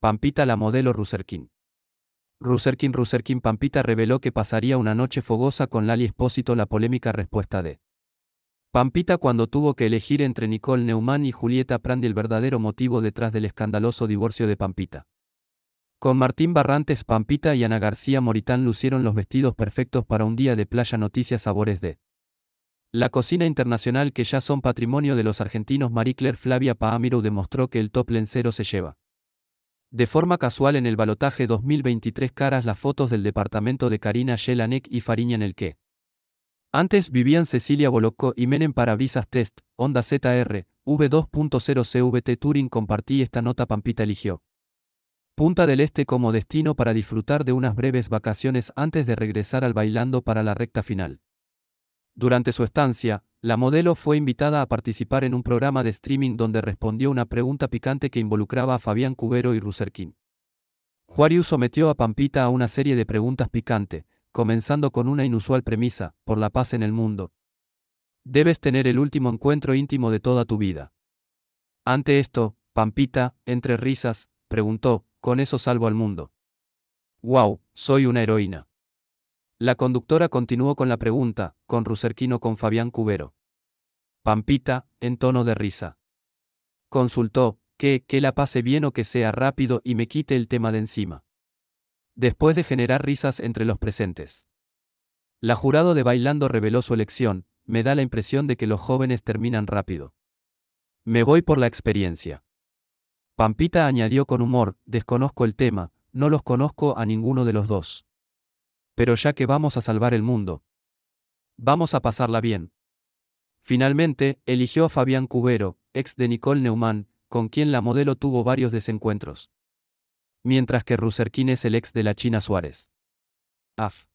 Pampita la modelo Ruserkin. Ruserkin Ruserkin Pampita reveló que pasaría una noche fogosa con Lali Espósito la polémica respuesta de Pampita cuando tuvo que elegir entre Nicole Neumann y Julieta Prandi el verdadero motivo detrás del escandaloso divorcio de Pampita. Con Martín Barrantes Pampita y Ana García Moritán lucieron los vestidos perfectos para un día de playa noticias sabores de la cocina internacional que ya son patrimonio de los argentinos Marie Claire Flavia Paamiro demostró que el top lencero se lleva. De forma casual en el balotaje 2023 caras las fotos del departamento de Karina Yelanek y Fariña en el que Antes vivían Cecilia Bolocco y Menem Parabrisas Test, Honda ZR, V2.0 CVT Touring compartí esta nota Pampita eligió. Punta del Este como destino para disfrutar de unas breves vacaciones antes de regresar al bailando para la recta final. Durante su estancia, la modelo fue invitada a participar en un programa de streaming donde respondió una pregunta picante que involucraba a Fabián Cubero y Ruserkin. Juarius sometió a Pampita a una serie de preguntas picante, comenzando con una inusual premisa, por la paz en el mundo. Debes tener el último encuentro íntimo de toda tu vida. Ante esto, Pampita, entre risas, preguntó, con eso salvo al mundo. ¡Wow! Soy una heroína. La conductora continuó con la pregunta, con Ruserquino con Fabián Cubero. Pampita, en tono de risa. Consultó, que, que la pase bien o que sea rápido y me quite el tema de encima. Después de generar risas entre los presentes. La jurado de Bailando reveló su elección, me da la impresión de que los jóvenes terminan rápido. Me voy por la experiencia. Pampita añadió con humor, desconozco el tema, no los conozco a ninguno de los dos pero ya que vamos a salvar el mundo. Vamos a pasarla bien. Finalmente, eligió a Fabián Cubero, ex de Nicole Neumann, con quien la modelo tuvo varios desencuentros. Mientras que Ruserkin es el ex de la China Suárez. AF.